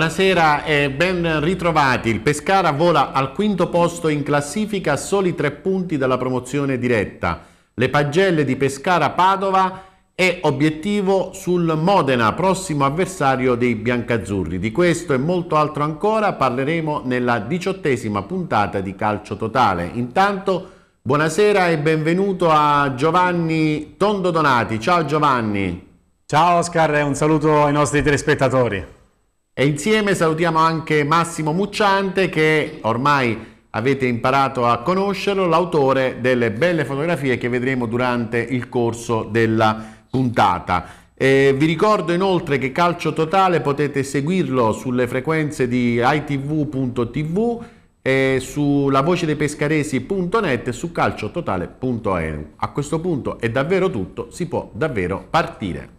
buonasera e ben ritrovati. Il Pescara vola al quinto posto in classifica a soli tre punti dalla promozione diretta. Le pagelle di Pescara-Padova e obiettivo sul Modena, prossimo avversario dei biancazzurri. Di questo e molto altro ancora parleremo nella diciottesima puntata di Calcio Totale. Intanto buonasera e benvenuto a Giovanni Tondo Donati. Ciao Giovanni. Ciao Oscar e un saluto ai nostri telespettatori. E insieme salutiamo anche Massimo Mucciante che ormai avete imparato a conoscerlo, l'autore delle belle fotografie che vedremo durante il corso della puntata. Eh, vi ricordo inoltre che Calcio Totale potete seguirlo sulle frequenze di itv.tv e dei pescaresi.net e su calciototale.eu. A questo punto è davvero tutto, si può davvero partire.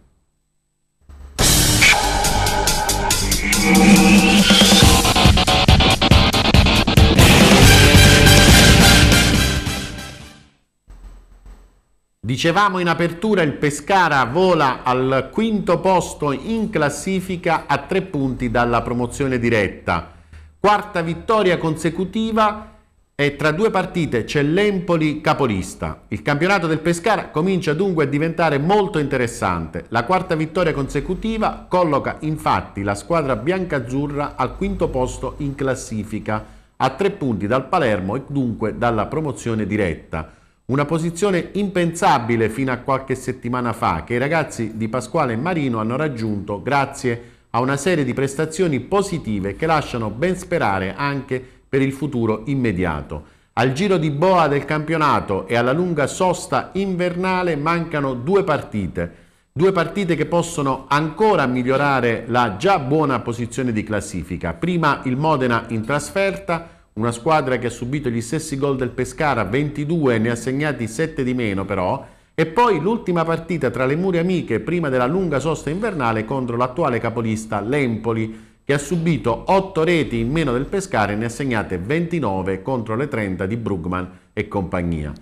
Dicevamo in apertura il Pescara vola al quinto posto in classifica a tre punti dalla promozione diretta. Quarta vittoria consecutiva e tra due partite c'è l'Empoli capolista. Il campionato del Pescara comincia dunque a diventare molto interessante. La quarta vittoria consecutiva colloca infatti la squadra biancazzurra al quinto posto in classifica, a tre punti dal Palermo e dunque dalla promozione diretta. Una posizione impensabile fino a qualche settimana fa che i ragazzi di Pasquale e Marino hanno raggiunto grazie a una serie di prestazioni positive che lasciano ben sperare anche per il futuro immediato. Al giro di boa del campionato e alla lunga sosta invernale mancano due partite, due partite che possono ancora migliorare la già buona posizione di classifica. Prima il Modena in trasferta, una squadra che ha subito gli stessi gol del Pescara, 22 ne ha segnati 7 di meno però, e poi l'ultima partita tra le mura amiche prima della lunga sosta invernale contro l'attuale capolista l'Empoli, che ha subito 8 reti in meno del Pescara e ne ha segnate 29 contro le 30 di Brugman e compagnia.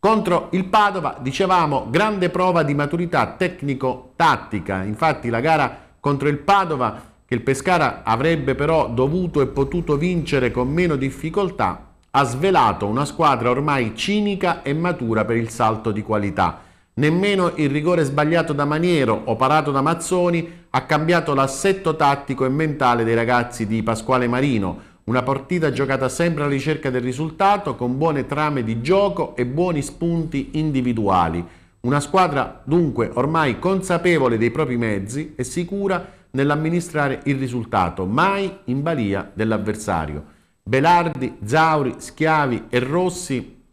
Contro il Padova, dicevamo, grande prova di maturità tecnico-tattica, infatti la gara contro il Padova che il Pescara avrebbe però dovuto e potuto vincere con meno difficoltà, ha svelato una squadra ormai cinica e matura per il salto di qualità Nemmeno il rigore sbagliato da Maniero, o parato da Mazzoni, ha cambiato l'assetto tattico e mentale dei ragazzi di Pasquale Marino. Una partita giocata sempre alla ricerca del risultato, con buone trame di gioco e buoni spunti individuali. Una squadra dunque ormai consapevole dei propri mezzi e sicura nell'amministrare il risultato, mai in balia dell'avversario. Belardi, Zauri, Schiavi e Rossi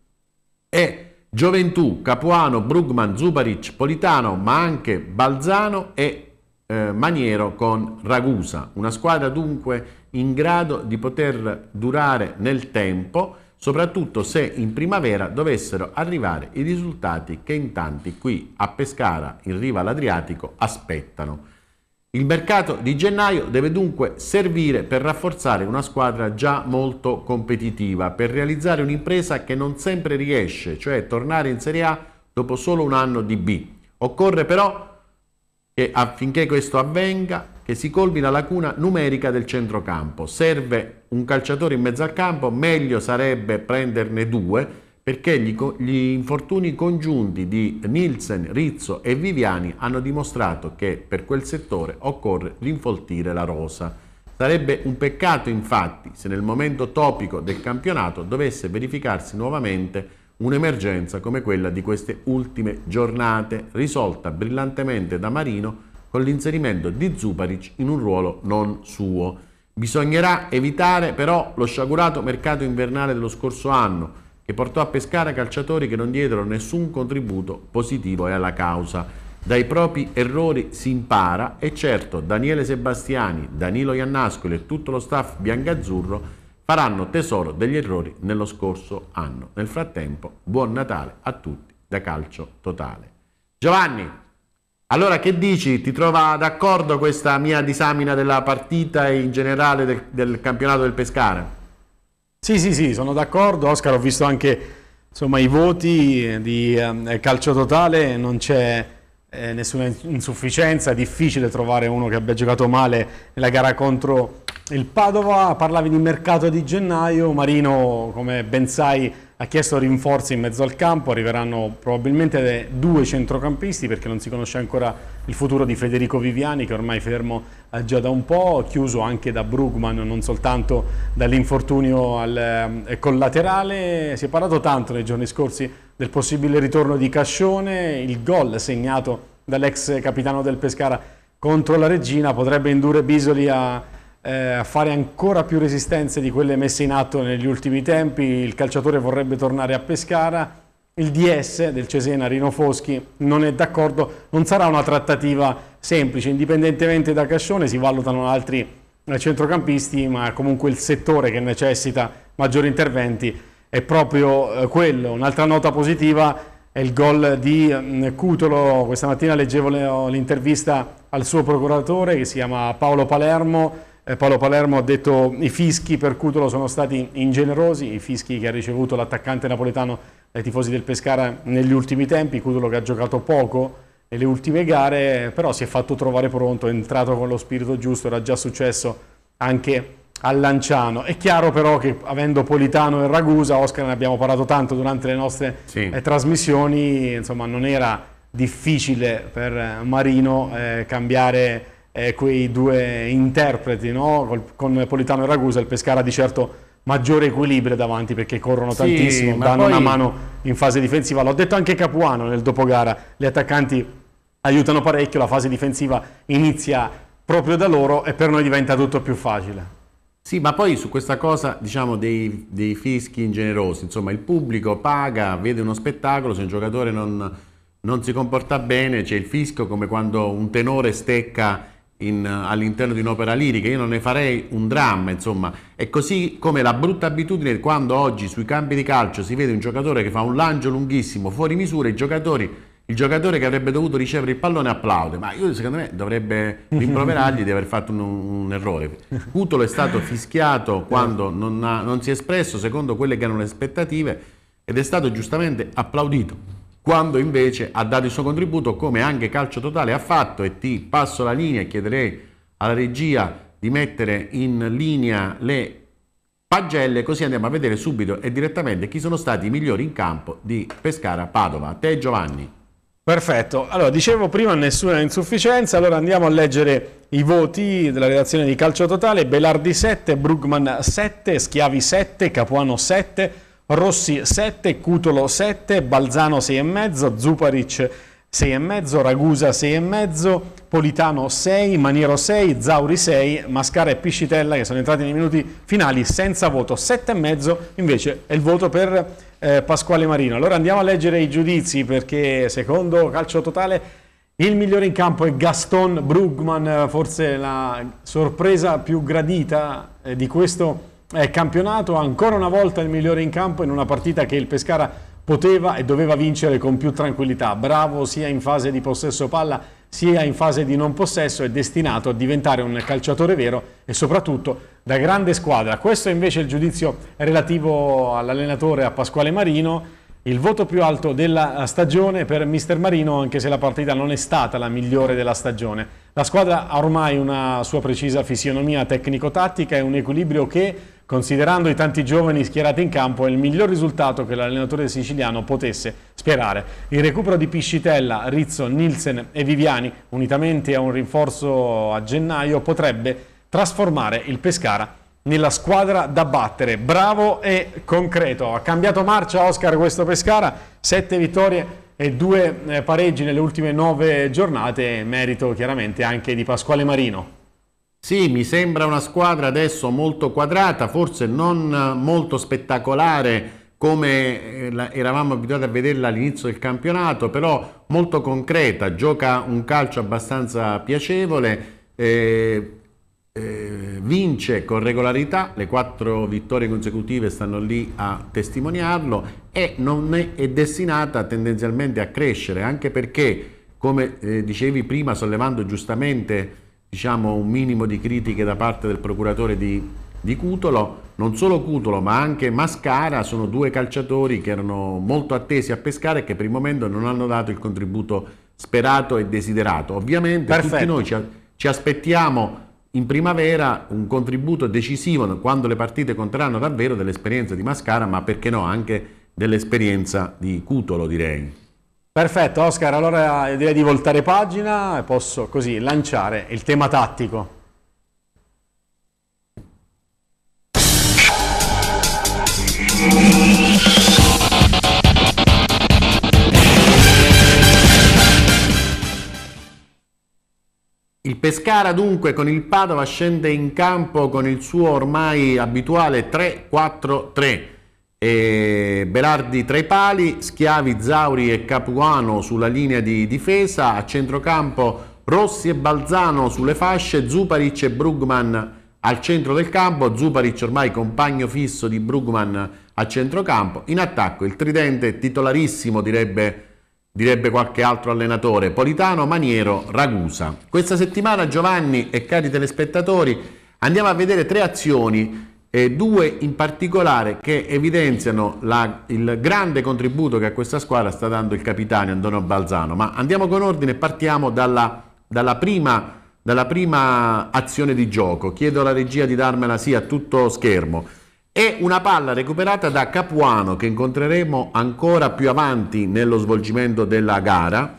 è Gioventù, Capuano, Brugman, Zubaric, Politano, ma anche Balzano e eh, Maniero con Ragusa. Una squadra dunque in grado di poter durare nel tempo, soprattutto se in primavera dovessero arrivare i risultati che in tanti qui a Pescara, in riva all'Adriatico, aspettano. Il mercato di gennaio deve dunque servire per rafforzare una squadra già molto competitiva, per realizzare un'impresa che non sempre riesce, cioè tornare in Serie A dopo solo un anno di B. Occorre però che affinché questo avvenga, che si colmi la lacuna numerica del centrocampo. Serve un calciatore in mezzo al campo, meglio sarebbe prenderne due, perché gli, gli, infortuni congiunti di Nielsen, Rizzo e Viviani hanno dimostrato che per quel settore occorre rinfoltire la rosa. Sarebbe un peccato infatti se nel momento topico del campionato dovesse verificarsi nuovamente un'emergenza come quella di queste ultime giornate, risolta brillantemente da Marino con l'inserimento di Zuparic in un ruolo non suo. Bisognerà evitare però lo sciagurato mercato invernale dello scorso anno, e portò a pescare calciatori che non diedero nessun contributo positivo alla causa. Dai propri errori si impara e certo Daniele Sebastiani, Danilo Iannascoli e tutto lo staff biancazzurro faranno tesoro degli errori nello scorso anno. Nel frattempo, buon Natale a tutti da Calcio Totale. Giovanni, allora che dici? Ti trova d'accordo questa mia disamina della partita e in generale del, del campionato del Pescara? Sì, sì, sì, sono d'accordo. Oscar, ho visto anche insomma, i voti eh, di um, calcio totale, non c'è eh, nessuna insufficienza, è difficile trovare uno che abbia giocato male nella gara contro il Padova. Parlavi di mercato di gennaio, Marino, come ben sai, ha chiesto rinforzi in mezzo al campo, arriveranno probabilmente due centrocampisti perché non si conosce ancora il futuro di Federico Viviani che ormai fermo eh, già da un po', chiuso anche da Brugman, non soltanto dall'infortunio al ehm, collaterale. Si è parlato tanto nei giorni scorsi del possibile ritorno di Cascione, il gol segnato dall'ex capitano del Pescara contro la Regina potrebbe indurre Bisoli a eh, fare ancora più resistenze di quelle messe in atto negli ultimi tempi, il calciatore vorrebbe tornare a Pescara, il DS del Cesena, Rino Foschi, non è d'accordo, non sarà una trattativa semplice, indipendentemente da Cascione si valutano altri eh, centrocampisti, ma comunque il settore che necessita maggiori interventi è proprio eh, quello. Un'altra nota positiva è il gol di mm, Cutolo, questa mattina leggevo l'intervista al suo procuratore che si chiama Paolo Palermo, eh, Paolo Palermo ha detto i fischi per Cutolo sono stati ingenerosi, i fischi che ha ricevuto l'attaccante napoletano dai tifosi del Pescara negli ultimi tempi, Cutolo che ha giocato poco nelle ultime gare, però si è fatto trovare pronto, è entrato con lo spirito giusto, era già successo anche a Lanciano. È chiaro però che avendo Politano e Ragusa, Oscar ne abbiamo parlato tanto durante le nostre sì. eh, trasmissioni, insomma non era difficile per Marino eh, cambiare eh, quei due interpreti, no? con Napolitano e Ragusa, il Pescara di certo maggiore equilibrio davanti perché corrono sì, tantissimo, danno poi... una mano in fase difensiva. L'ho detto anche Capuano nel dopogara, gli attaccanti aiutano parecchio, la fase difensiva inizia proprio da loro e per noi diventa tutto più facile. Sì, ma poi su questa cosa, diciamo, dei, dei fischi ingenerosi, insomma, il pubblico paga, vede uno spettacolo, se un giocatore non, non si comporta bene, c'è il fisco come quando un tenore stecca eh, all'interno di un'opera lirica, io non ne farei un dramma, insomma. È così come la brutta abitudine quando oggi sui campi di calcio si vede un giocatore che fa un lancio lunghissimo, fuori misura, i giocatori il giocatore che avrebbe dovuto ricevere il pallone applaude, ma io secondo me dovrebbe rimproverargli di aver fatto un, un errore. Cutolo è stato fischiato quando non, ha, non si è espresso secondo quelle che erano le aspettative ed è stato giustamente applaudito quando invece ha dato il suo contributo come anche Calcio Totale ha fatto e ti passo la linea e chiederei alla regia di mettere in linea le pagelle così andiamo a vedere subito e direttamente chi sono stati i migliori in campo di Pescara Padova. A te Giovanni. Perfetto, allora dicevo prima nessuna insufficienza, allora andiamo a leggere i voti della redazione di Calcio Totale, Belardi 7, Brugman 7, Schiavi 7, Capuano 7, Rossi 7, Cutolo 7, Balzano 6,5, Zuparic 6,5, Ragusa 6,5, Politano 6, Maniero 6, Zauri 6, Mascara e Piscitella che sono entrati nei minuti finali senza voto, 7,5 invece è il voto per eh, Pasquale Marino. Allora andiamo a leggere i giudizi perché secondo Calcio Totale il migliore in campo è Gaston Brugman, forse la sorpresa più gradita eh, di questo è campionato ancora una volta il migliore in campo in una partita che il Pescara poteva e doveva vincere con più tranquillità. Bravo sia in fase di possesso palla sia in fase di non possesso, è destinato a diventare un calciatore vero e soprattutto da grande squadra. Questo è invece il giudizio relativo all'allenatore, a Pasquale Marino. Il voto più alto della stagione per Mister Marino, anche se la partita non è stata la migliore della stagione. La squadra ha ormai una sua precisa fisionomia tecnico-tattica e un equilibrio che Considerando i tanti giovani schierati in campo, è il miglior risultato che l'allenatore siciliano potesse sperare. Il recupero di Piscitella, Rizzo, Nilsen e Viviani, unitamente a un rinforzo a gennaio, potrebbe trasformare il Pescara nella squadra da battere. Bravo e concreto. Ha cambiato marcia Oscar questo Pescara, sette vittorie e due eh, pareggi nelle ultime nove giornate, merito chiaramente anche di Pasquale Marino. Sì, mi sembra una squadra adesso molto quadrata, forse non molto spettacolare come eh, eravamo abituati a vederla all'inizio del campionato, però molto concreta, gioca un calcio abbastanza piacevole, eh, eh, vince con regolarità, le quattro vittorie consecutive stanno lì a testimoniarlo e non è, è destinata tendenzialmente a crescere, anche perché, come eh, dicevi prima, sollevando giustamente diciamo, un minimo di critiche da parte del procuratore di, di Cutolo, non solo Cutolo ma anche Mascara sono due calciatori che erano molto attesi a pescare e che per il momento non hanno dato il contributo sperato e desiderato. Ovviamente Perfetto. tutti noi ci, ci aspettiamo in primavera un contributo decisivo quando le partite conteranno davvero dell'esperienza di Mascara ma perché no anche dell'esperienza di Cutolo direi. Perfetto Oscar, allora eh, direi di voltare pagina e posso così lanciare il tema tattico. Il Pescara dunque con il Padova scende in campo con il suo ormai abituale 3-4-3 e Berardi tra i pali, Schiavi, Zauri e Capuano sulla linea di difesa, a centrocampo Rossi e Balzano sulle fasce, Zuparic e Brugman al centro del campo, Zuparic ormai compagno fisso di Brugman a centrocampo, in attacco il tridente titolarissimo direbbe, direbbe qualche altro allenatore, Politano, Maniero, Ragusa. Questa settimana Giovanni e cari telespettatori andiamo a vedere tre azioni e due in particolare che evidenziano la, il grande contributo che a questa squadra sta dando il capitano Antonio Balzano. Ma andiamo con ordine partiamo dalla, dalla, prima, dalla, prima, azione di gioco. Chiedo alla regia di darmela sì a tutto schermo. È una palla recuperata da Capuano che incontreremo ancora più avanti nello svolgimento della gara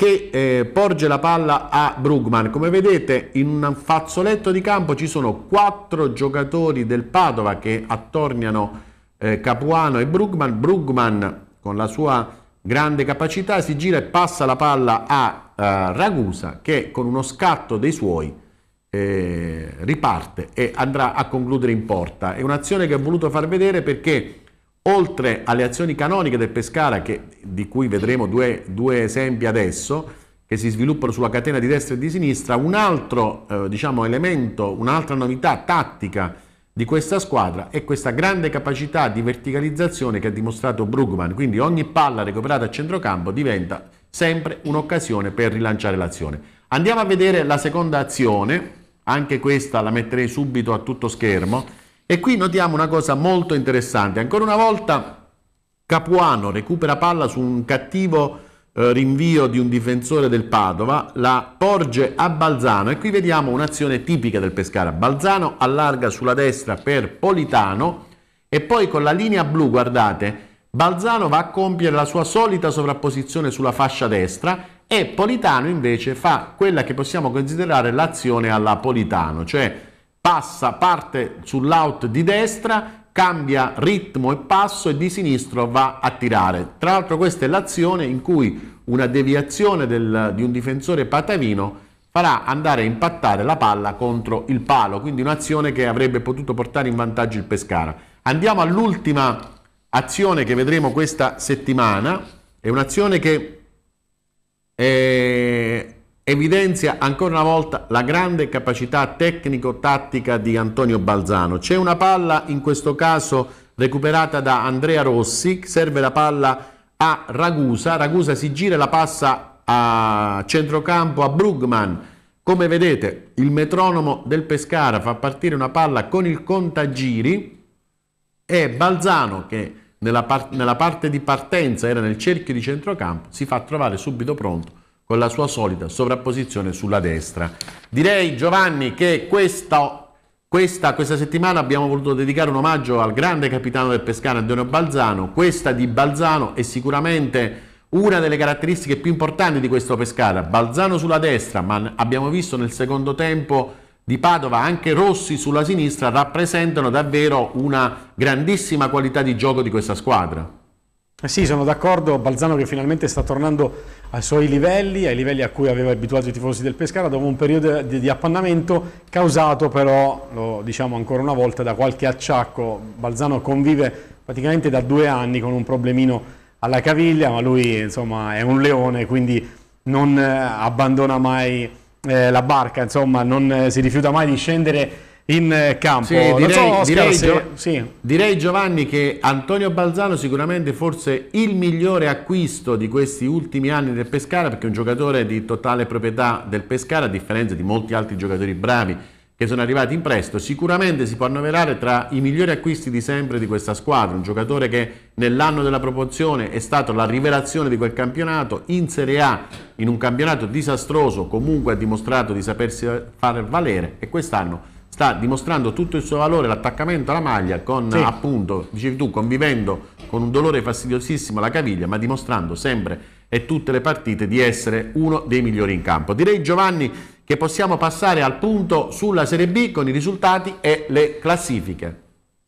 che eh, porge la palla a Brugman. Come vedete in un fazzoletto di campo ci sono quattro giocatori del Padova che attorniano eh, Capuano e Brugman. Brugman con la sua grande capacità si gira e passa la palla a eh, Ragusa che con uno scatto dei suoi eh, riparte e andrà a concludere in porta. È un'azione che ho voluto far vedere perché Oltre alle azioni canoniche del Pescara, che, di cui vedremo due, due, esempi adesso, che si sviluppano sulla catena di destra e di sinistra, un altro eh, diciamo, elemento, un'altra novità tattica di questa squadra è questa grande capacità di verticalizzazione che ha dimostrato Brugman. Quindi ogni palla recuperata a centrocampo diventa sempre un'occasione per rilanciare l'azione. Andiamo a vedere la seconda azione, anche questa la metterei subito a tutto schermo e qui notiamo una cosa molto interessante. Ancora una volta Capuano recupera palla su un cattivo eh, rinvio di un difensore del Padova, la porge a Balzano e qui vediamo un'azione tipica del Pescara. Balzano allarga sulla destra per Politano e poi con la linea blu, guardate, Balzano va a compiere la sua solita sovrapposizione sulla fascia destra e Politano invece fa quella che possiamo considerare l'azione alla Politano, cioè passa, parte sull'out di destra, cambia ritmo e passo e di sinistro va a tirare. Tra l'altro questa è l'azione in cui una deviazione del, di un difensore patavino farà andare a impattare la palla contro il palo, quindi un'azione che avrebbe potuto portare in vantaggio il Pescara. Andiamo all'ultima azione che vedremo questa settimana, è un'azione che... È evidenzia ancora una volta la grande capacità tecnico-tattica di Antonio Balzano. C'è una palla in questo caso recuperata da Andrea Rossi, serve la palla a Ragusa, Ragusa si gira e la passa a centrocampo a Brugman. Come vedete il metronomo del Pescara fa partire una palla con il contagiri e Balzano che nella, par nella parte di partenza era nel cerchio di centrocampo si fa trovare subito pronto con la sua solita sovrapposizione sulla destra. Direi Giovanni che questa, questa, questa settimana abbiamo voluto dedicare un omaggio al grande capitano del Pescara Antonio Balzano, questa di Balzano è sicuramente una delle caratteristiche più importanti di questo Pescara, Balzano sulla destra, ma abbiamo visto nel secondo tempo di Padova, anche Rossi sulla sinistra, rappresentano davvero una grandissima qualità di gioco di questa squadra. Eh sì, sono d'accordo, Balzano che finalmente sta tornando ai suoi livelli, ai livelli a cui aveva abituato i tifosi del Pescara dopo un periodo di, di appannamento causato però, lo diciamo ancora una volta, da qualche acciacco. Balzano convive praticamente da due anni con un problemino alla caviglia, ma lui insomma è un leone, quindi non eh, abbandona mai eh, la barca, insomma non eh, si rifiuta mai di scendere in eh, campo. Sì, direi, so, direi, se... sì. direi, Giovanni che Antonio Balzano sicuramente forse il migliore acquisto di questi ultimi anni del Pescara perché è un giocatore di totale proprietà del Pescara a differenza di molti altri giocatori bravi che sono arrivati in presto, sicuramente si può annoverare tra i migliori acquisti di sempre di questa squadra, un giocatore che nell'anno della promozione è stato la rivelazione di quel campionato, in Serie A, in un campionato disastroso, comunque ha dimostrato di sapersi far valere e quest'anno sta dimostrando tutto il suo valore l'attaccamento alla maglia con sì. appunto, dicevi tu, convivendo con un dolore fastidiosissimo alla caviglia, ma dimostrando sempre e tutte le partite di essere uno dei migliori in campo. Direi Giovanni che possiamo passare al punto sulla Serie B con i risultati e le classifiche.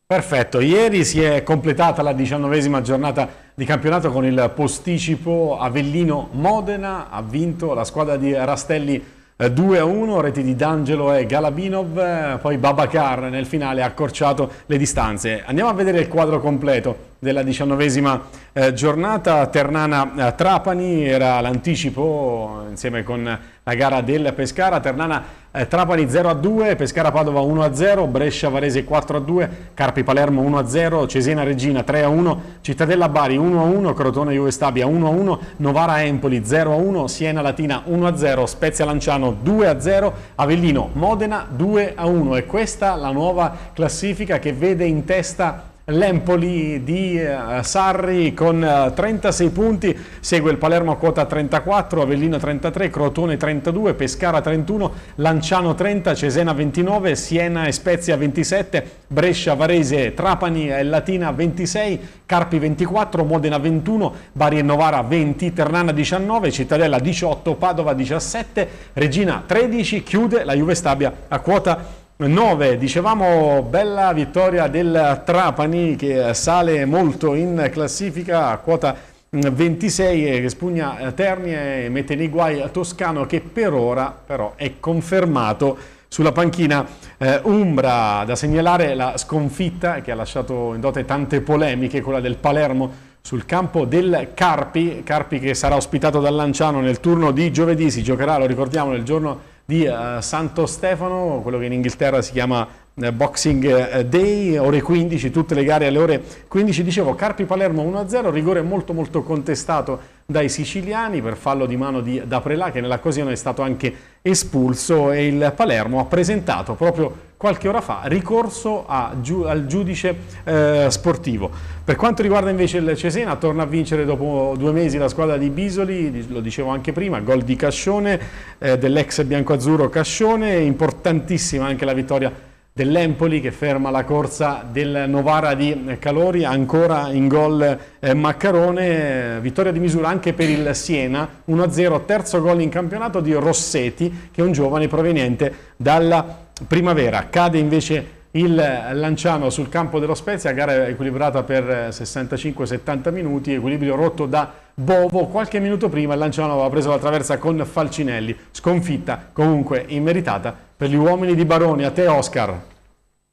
Perfetto, ieri si è completata la diciannovesima giornata di campionato con il posticipo Avellino-Modena, ha vinto la squadra di Rastelli 2 eh, a 1, reti di D'Angelo e Galabinov, eh, poi Babacar nel finale ha accorciato le distanze. Andiamo a vedere il quadro completo della diciannovesima eh, giornata, Ternana-Trapani era l'anticipo insieme con la gara del Pescara, Ternana eh, Trapani 0-2, a Pescara Padova 1-0, a Brescia Varese 4-2, a Carpi Palermo 1-0, a Cesena Regina 3-1, a Cittadella Bari 1-1, a Crotone Juve Stabia 1-1, a Novara Empoli 0-1, a Siena Latina 1-0, a Spezia Lanciano 2-0, a Avellino Modena 2-1 a e questa la nuova classifica che vede in testa L'Empoli di eh, Sarri con 36 eh, punti, segue il Palermo a quota 34, Avellino 33, Crotone 32, Pescara 31, Lanciano 30, Cesena 29, Siena e Spezia 27, Brescia, Varese, Trapani e Latina 26, Carpi 24, Modena 21, Bari e Novara 20, Ternana 19, Cittadella 18, Padova 17, Regina 13, chiude la Juve Stabia a quota 34. 9, dicevamo bella vittoria del Trapani che sale molto in classifica a quota 26 mm, eh, che spugna eh, Terni e mette nei guai Toscano che per ora però è confermato sulla panchina eh, Umbra. Da segnalare la sconfitta che ha lasciato in dote tante polemiche, quella del Palermo sul campo del Carpi, Carpi che sarà ospitato dal Lanciano nel turno di giovedì, si giocherà, lo ricordiamo, nel giorno di uh, Santo Stefano, quello che in Inghilterra si chiama eh, Boxing eh, Day, ore 15, tutte le gare alle ore 15. Dicevo, Carpi Palermo 1-0, rigore molto molto contestato dai siciliani per fallo di mano di D'Aprelà che nell'occasione è stato anche espulso e il Palermo ha presentato proprio qualche ora fa ricorso a, giu, al giudice eh, sportivo. Per quanto riguarda invece il Cesena, torna a vincere dopo due mesi la squadra di Bisoli, lo dicevo anche prima, gol di Cascione, eh, dell'ex biancoazzurro Cascione, importantissima anche la vittoria dell'Empoli che ferma la corsa del Novara di Calori, ancora in gol eh, Maccarone, vittoria di misura anche per il Siena, 1-0, terzo gol in campionato di Rossetti che è un giovane proveniente dalla primavera, cade invece il Lanciano sul campo dello Spezia, gara equilibrata per 65-70 minuti, equilibrio rotto da Bovo qualche minuto prima il Lanciano aveva preso la traversa con Falcinelli, sconfitta comunque immeritata per gli uomini di Baroni, a te Oscar.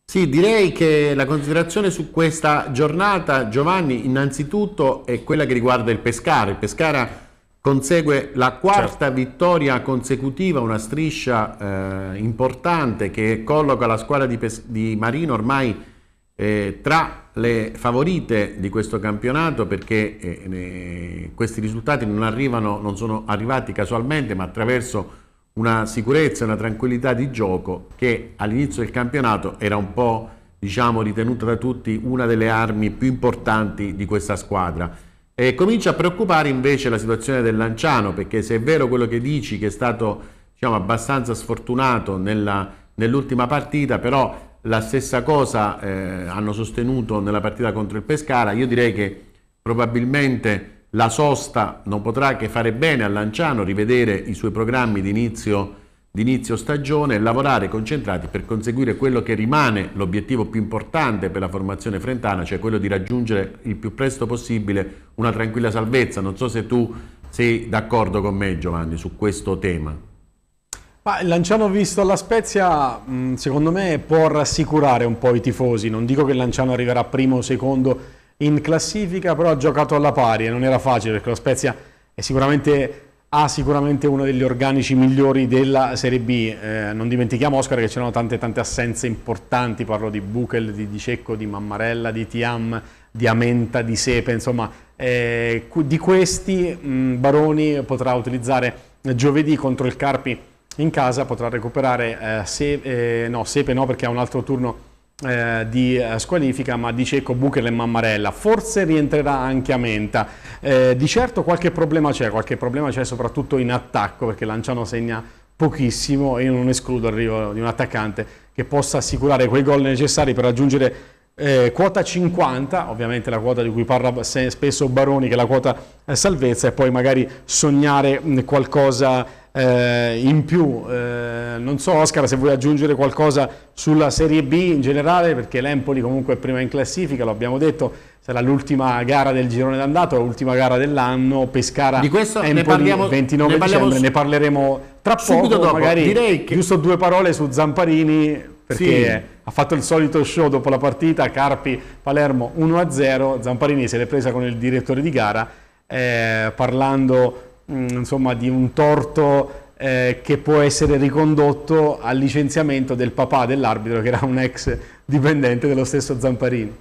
Sì, direi che la considerazione su questa giornata, Giovanni, innanzitutto è quella che riguarda il Pescara. Il Pescara consegue la quarta certo. vittoria consecutiva, una striscia eh, importante che colloca la squadra di, di Marino ormai eh, tra le favorite di questo campionato perché eh, questi risultati non, arrivano, non sono arrivati casualmente ma attraverso una sicurezza, una tranquillità di gioco che all'inizio del campionato era un po' diciamo, ritenuta da tutti una delle armi più importanti di questa squadra. E comincia a preoccupare invece la situazione del Lanciano perché se è vero quello che dici che è stato diciamo, abbastanza sfortunato nell'ultima partita però la stessa cosa eh, hanno sostenuto nella partita contro il Pescara. Io direi che probabilmente la sosta non potrà che fare bene a Lanciano, rivedere i suoi programmi di inizio, stagione e lavorare concentrati per conseguire quello che rimane l'obiettivo più importante per la formazione frentana, cioè quello di raggiungere il più presto possibile una tranquilla salvezza. Non so se tu sei d'accordo con me Giovanni su questo tema. Ma Lanciano visto alla Spezia, mm, secondo me può rassicurare un po' i tifosi. Non dico che Lanciano arriverà primo o secondo in classifica, però ha giocato alla pari e non era facile perché la Spezia sicuramente, ha sicuramente uno degli organici migliori della Serie B. Eh, non dimentichiamo Oscar che c'erano tante tante assenze importanti, parlo di Buchel, di Dicecco, di Mammarella, di Tiam, di Amenta, di Sepe, insomma eh, di questi mh, mm, Baroni potrà utilizzare giovedì contro il Carpi in casa potrà recuperare eh, se, eh, no, Sepe no perché ha un altro turno eh, di eh, squalifica ma di Cecco, Buchel e Mammarella forse rientrerà anche a Menta eh, di certo qualche problema c'è qualche problema c'è soprattutto in attacco perché Lanciano segna pochissimo e io non escludo l'arrivo di un attaccante che possa assicurare quei gol necessari per raggiungere eh, quota 50, ovviamente la quota di cui parla spesso Baroni, che è la quota eh, salvezza, e poi magari sognare mh, qualcosa eh, in più. Eh, non so Oscar se vuoi aggiungere qualcosa sulla Serie B in generale, perché l'Empoli comunque è prima in classifica, lo abbiamo detto, sarà l'ultima gara del girone d'andato, l'ultima gara dell'anno, Pescara di questo Empoli, ne parliamo, 29 ne parliamo dicembre, ne parleremo tra poco, dopo. magari Direi che... giusto due parole su Zamparini perché sì. ha fatto il solito show dopo la partita, Carpi Palermo 1-0, Zamparini se l'è presa con il direttore di gara eh, parlando Mm, insomma, di un torto eh, che può essere ricondotto al licenziamento del papà dell'arbitro, che era un ex dipendente dello stesso Zamparini.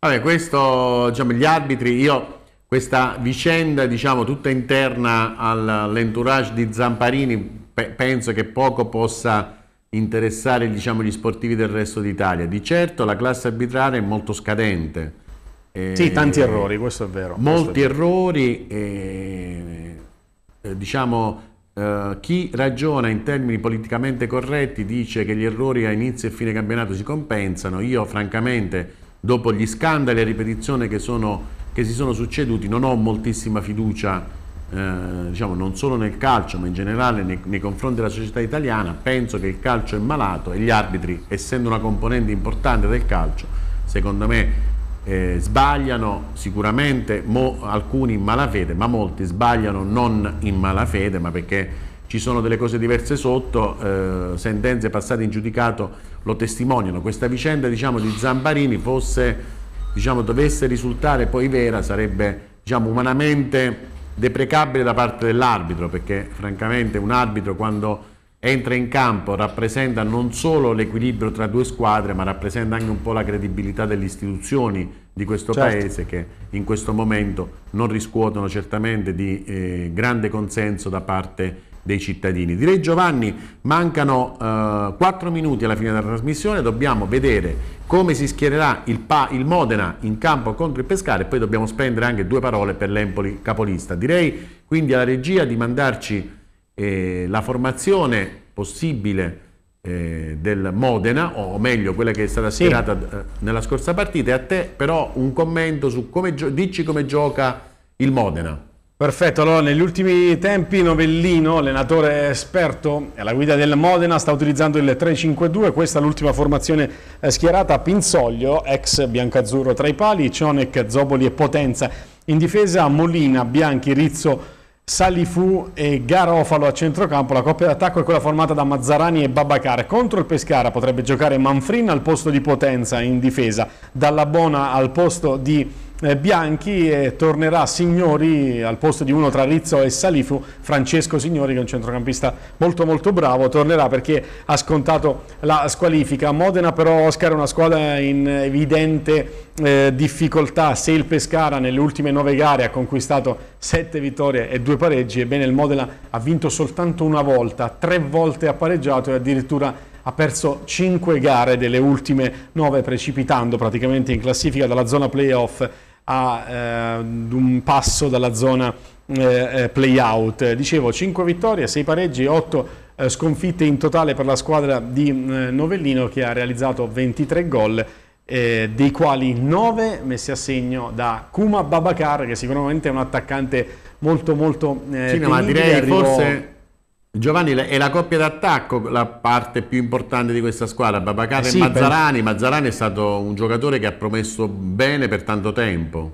Vabbè, questo, diciamo, gli arbitri, io questa vicenda, diciamo, tutta interna all'entourage di Zamparini, pe penso che poco possa interessare diciamo, gli sportivi del resto d'Italia. Di certo la classe arbitrale è molto scadente eh, sì, tanti errori, questo è vero. Molti è vero. errori, eh, eh, diciamo, eh, chi ragiona in termini politicamente corretti dice che gli errori a inizio e fine campionato si compensano. Io francamente, dopo gli scandali a ripetizione che, sono, che si sono succeduti, non ho moltissima fiducia. Eh, diciamo, non solo nel calcio ma in generale nei, nei confronti della società italiana penso che il calcio è malato e gli arbitri essendo una componente importante del calcio secondo me eh, sbagliano sicuramente mo, alcuni in malafede, ma molti sbagliano non in malafede, ma perché ci sono delle cose diverse sotto, eh, sentenze passate in giudicato lo testimoniano. Questa vicenda diciamo, di Zambarini fosse, diciamo, dovesse risultare poi vera, sarebbe diciamo, umanamente deprecabile da parte dell'arbitro, perché francamente un arbitro quando entra in campo, rappresenta non solo l'equilibrio tra due squadre, ma rappresenta anche un po' la credibilità delle istituzioni di questo certo. paese che in questo momento non riscuotono certamente di eh, grande consenso da parte dei cittadini. Direi Giovanni, mancano eh, 4 minuti alla fine della trasmissione, dobbiamo vedere come si schiererà il, pa, il Modena in campo contro il Pescara e poi dobbiamo spendere anche due parole per l'Empoli capolista. Direi quindi alla regia di mandarci eh, la formazione possibile eh, del Modena, o meglio quella che è stata schierata sì. Eh, nella scorsa partita, e a te però un commento su come, dici come gioca il Modena. Perfetto, allora negli ultimi tempi Novellino, allenatore esperto alla guida del Modena, sta utilizzando il 3-5-2, questa è l'ultima formazione eh, schierata, Pinzoglio, ex biancazzurro tra i pali, Cionec, Zoboli e Potenza, in difesa Molina, Bianchi, Rizzo, Salifu e Garofalo a centrocampo. La coppia d'attacco è quella formata da Mazzarani e Babacar. Contro il Pescara potrebbe giocare Manfrin al posto di Potenza in difesa, Dalla Bona al posto di eh, Bianchi e tornerà Signori al posto di uno tra Rizzo e Salifu, Francesco Signori che è un centrocampista molto molto bravo, tornerà perché ha scontato la squalifica. Modena però Oscar è una squadra in evidente eh, difficoltà, se il Pescara nelle ultime nove gare ha conquistato sette vittorie e due pareggi, ebbene il Modena ha vinto soltanto una volta, tre volte ha pareggiato e addirittura ha perso 5 gare delle ultime 9 precipitando praticamente in classifica dalla zona playoff ad eh, un passo dalla zona eh, eh, playout. Dicevo 5 vittorie, 6 pareggi, 8 sconfitte in totale per la squadra di Novellino che ha realizzato 23 gol eh, dei quali 9 messi a segno da Kuma Babacar che sicuramente è un attaccante molto molto eh, sì, no, ma direi forse Giovanni, è la coppia d'attacco la parte più importante di questa squadra, Babacar eh sì, e Mazzarani. Per... Mazzarani è stato un giocatore che ha promesso bene per tanto tempo.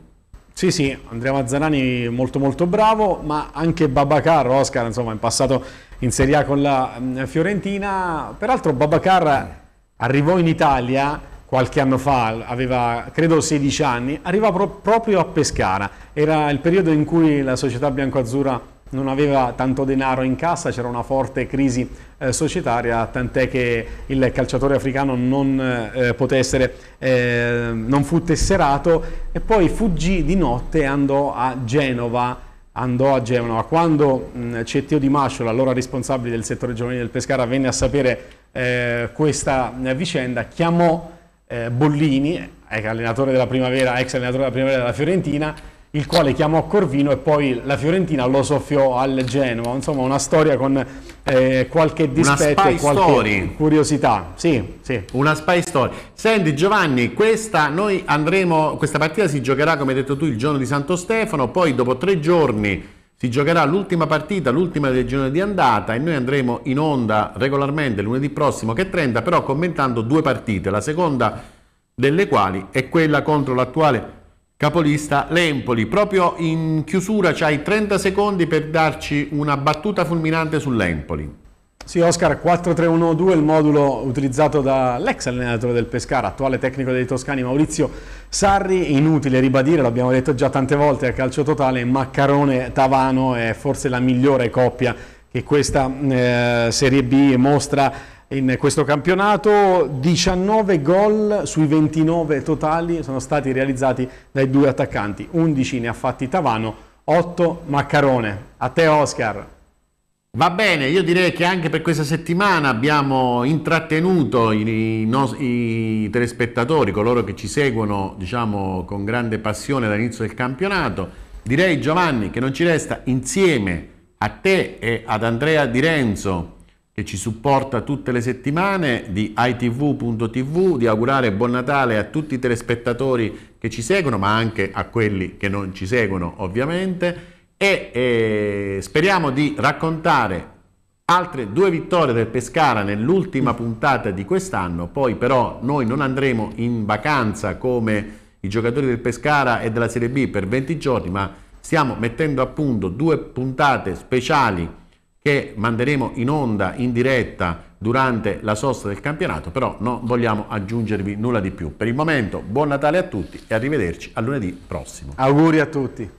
Sì, sì, Andrea Mazzarani molto molto bravo, ma anche Babacar, Oscar, insomma, è passato in Serie A con la mm, Fiorentina. Peraltro Babacar arrivò in Italia qualche anno fa, aveva credo 16 anni, arriva pro proprio a Pescara. Era il periodo in cui la società biancoazzurra non aveva tanto denaro in cassa, c'era una forte crisi eh, societaria, tant'è che il calciatore africano non, eh, poté essere, eh, non fu tesserato e poi fuggì di notte e andò a Genova andò a Genova. Quando Cettio Di Mascio, l'allora responsabile del settore giovanile del Pescara, venne a sapere eh, questa eh, vicenda, chiamò eh, Bollini, ex allenatore della primavera, ex allenatore della primavera della Fiorentina, il quale chiamò Corvino e poi la Fiorentina lo soffiò al Genova. Insomma, una storia con eh, qualche dispetto e qualche story. curiosità. Sì, sì. Una spy story. Senti Giovanni, questa, andremo, questa partita si giocherà, come hai detto tu, il giorno di Santo Stefano, poi dopo tre giorni si giocherà l'ultima partita, l'ultima del giorno di andata e noi andremo in onda regolarmente lunedì prossimo che 30, però commentando due partite, la seconda delle quali è quella contro l'attuale capolista l'Empoli. Proprio in chiusura c'hai 30 secondi per darci una battuta fulminante sull'Empoli. Sì, Oscar, 4-3-1-2 il modulo utilizzato dall'ex allenatore del Pescara, attuale tecnico dei Toscani Maurizio Sarri, inutile ribadire, l'abbiamo detto già tante volte a calcio totale, Maccarone Tavano è forse la migliore coppia che questa eh, Serie B mostra in questo campionato, 19 gol sui 29 totali sono stati realizzati dai due attaccanti, 11 ne ha fatti Tavano, 8 Maccarone. A te Oscar. Va bene, io direi che anche per questa settimana abbiamo intrattenuto i, i, i telespettatori, coloro che ci seguono diciamo, con grande passione dall'inizio del campionato. Direi Giovanni che non ci resta insieme a te e ad Andrea Di Renzo che ci supporta tutte le settimane, di itv.tv, di augurare buon Natale a tutti i telespettatori che ci seguono, ma anche a quelli che non ci seguono ovviamente, e eh, speriamo di raccontare altre due vittorie del Pescara nell'ultima puntata di quest'anno, poi però noi non andremo in vacanza come i giocatori del Pescara e della Serie B per 20 giorni, ma stiamo mettendo a punto due puntate speciali che manderemo in onda in diretta durante la sosta del campionato, però non vogliamo aggiungervi nulla di più. Per il momento buon Natale a tutti e arrivederci a lunedì prossimo. Auguri a tutti.